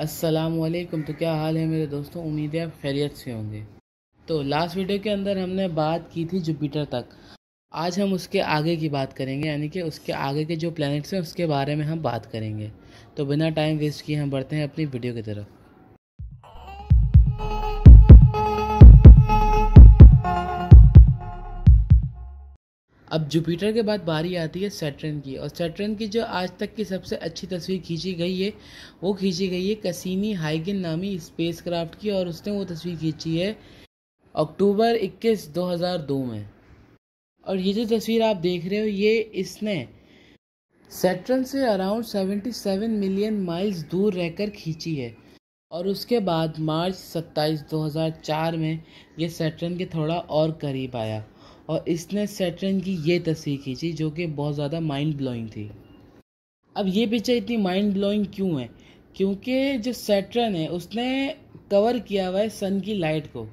वालेकुम तो क्या हाल है मेरे दोस्तों उम्मीद है आप खैरियत से होंगे तो लास्ट वीडियो के अंदर हमने बात की थी जुपिटर तक आज हम उसके आगे की बात करेंगे यानी कि उसके आगे के जो प्लैनेट्स हैं उसके बारे में हम बात करेंगे तो बिना टाइम वेस्ट किए हम बढ़ते हैं अपनी वीडियो की तरफ अब जुपिटर के बाद बारी आती है सेटरन की और सैटरन की जो आज तक की सबसे अच्छी तस्वीर खींची गई है वो खींची गई है कसीनी हाइगिन नामी क्राफ्ट की और उसने वो तस्वीर खींची है अक्टूबर 21 2002 में और ये जो तस्वीर आप देख रहे हो ये इसने सेटरन से अराउंड 77 मिलियन माइल्स दूर रहकर खींची है और उसके बाद मार्च 27 2004 में ये सेटरन के थोड़ा और करीब आया और इसने सेटरन की ये तस्वीर खींची जो कि बहुत ज़्यादा माइंड ब्लोइंग थी अब ये पिक्चर इतनी माइंड ब्लोइंग क्यों है क्योंकि जो सेटरन है उसने कवर किया हुआ है सन की लाइट को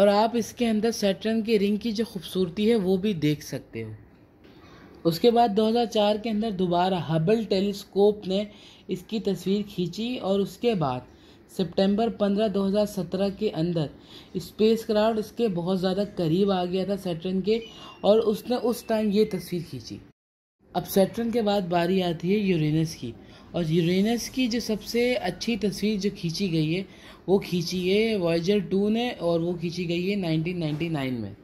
और आप इसके अंदर सेटरन के रिंग की जो खूबसूरती है वो भी देख सकते हो उसके बाद 2004 के अंदर दोबारा हबल टेलीस्कोप ने इसकी तस्वीर खींची और उसके बाद सितंबर 15 2017 के अंदर स्पेस क्राउड इसके बहुत ज़्यादा करीब आ गया था सैटरन के और उसने उस टाइम ये तस्वीर खींची अब सैटर्न के बाद बारी आती है यूरेनस की और यूरेनस की जो सबसे अच्छी तस्वीर जो खींची गई है वो खींची है वॉयजर टू ने और वो खींची गई है 1999 में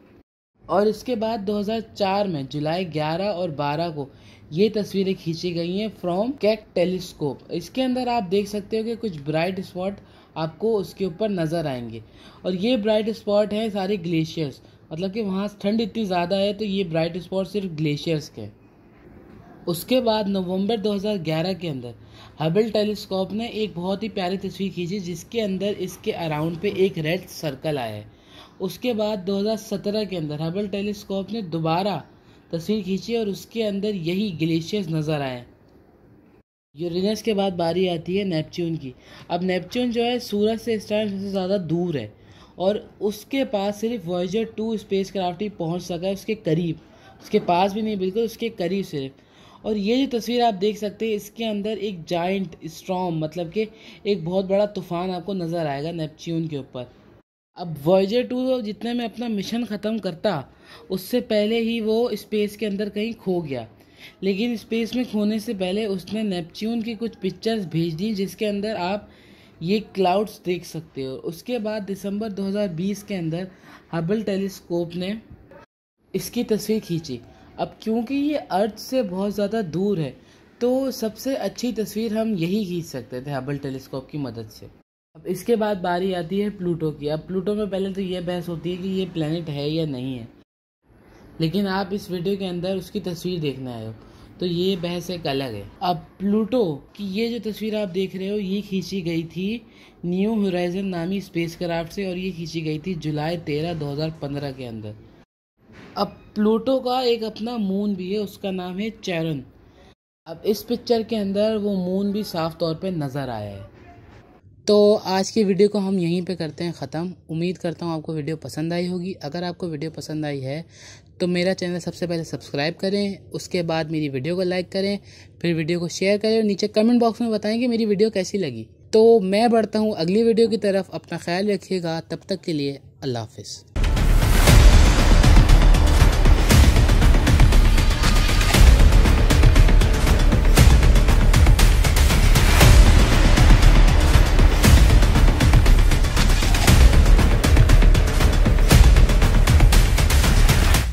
और इसके बाद 2004 में जुलाई 11 और 12 को ये तस्वीरें खींची गई हैं फ्रॉम कैक टेलीस्कोप इसके अंदर आप देख सकते हो कि कुछ ब्राइट स्पॉट आपको उसके ऊपर नज़र आएंगे और ये ब्राइट स्पॉट हैं सारे ग्लेशियर्स मतलब कि वहाँ ठंड इतनी ज़्यादा है तो ये ब्राइट स्पॉट सिर्फ ग्लेशियर्स के उसके बाद नवंबर 2011 के अंदर हबल टेलीस्कोप ने एक बहुत ही प्यारी तस्वीर खींची जिसके अंदर इसके अराउंड पे एक रेड सर्कल आया है उसके बाद 2017 के अंदर हबल टेलीस्कोप ने दोबारा तस्वीर खींची और उसके अंदर यही ग्लेशियर्स नज़र आए यूरेनस के बाद बारी आती है नेपच्यून की अब नेपच्यून जो है सूरज से इस टाइम सबसे ज़्यादा दूर है और उसके पास सिर्फ वॉयजर टू स्पेस क्राफ्ट ही पहुँच सका है उसके करीब उसके पास भी नहीं बिल्कुल उसके करीब सिर्फ और ये जो तस्वीर आप देख सकते हैं इसके अंदर एक जाइंट स्ट्रॉम मतलब कि एक बहुत बड़ा तूफान आपको नज़र आएगा नेपच्यून के ऊपर अब वॉयजर टू तो जितने में अपना मिशन ख़त्म करता उससे पहले ही वो स्पेस के अंदर कहीं खो गया लेकिन स्पेस में खोने से पहले उसने नेपच्यून की कुछ पिक्चर्स भेज दी जिसके अंदर आप ये क्लाउड्स देख सकते हो उसके बाद दिसंबर 2020 के अंदर हबल टेलीस्कोप ने इसकी तस्वीर खींची अब क्योंकि ये अर्थ से बहुत ज़्यादा दूर है तो सबसे अच्छी तस्वीर हम यही खींच सकते थे हबल टेलीस्कोप की मदद से अब इसके बाद बारी आती है प्लूटो की अब प्लूटो में पहले तो यह बहस होती है कि ये प्लानट है या नहीं है लेकिन आप इस वीडियो के अंदर उसकी तस्वीर देखने आए हो तो ये बहस एक अलग है अब प्लूटो की ये जो तस्वीर आप देख रहे हो ये खींची गई थी न्यू होराइजन नामी स्पेस क्राफ्ट से और ये खींची गई थी जुलाई तेरह दो हज़ार पंद्रह के अंदर अब प्लूटो का एक अपना मून भी है उसका नाम है चैरन अब इस पिक्चर के अंदर वो मून भी साफ तौर पे नज़र आया है तो आज की वीडियो को हम यहीं पे करते हैं ख़त्म उम्मीद करता हूँ आपको वीडियो पसंद आई होगी अगर आपको वीडियो पसंद आई है तो मेरा चैनल सबसे पहले सब्सक्राइब करें उसके बाद मेरी वीडियो को लाइक करें फिर वीडियो को शेयर करें और नीचे कमेंट बॉक्स में बताएं कि मेरी वीडियो कैसी लगी तो मैं बढ़ता हूँ अगली वीडियो की तरफ अपना ख्याल रखिएगा तब तक के लिए अल्लाह हाफिज़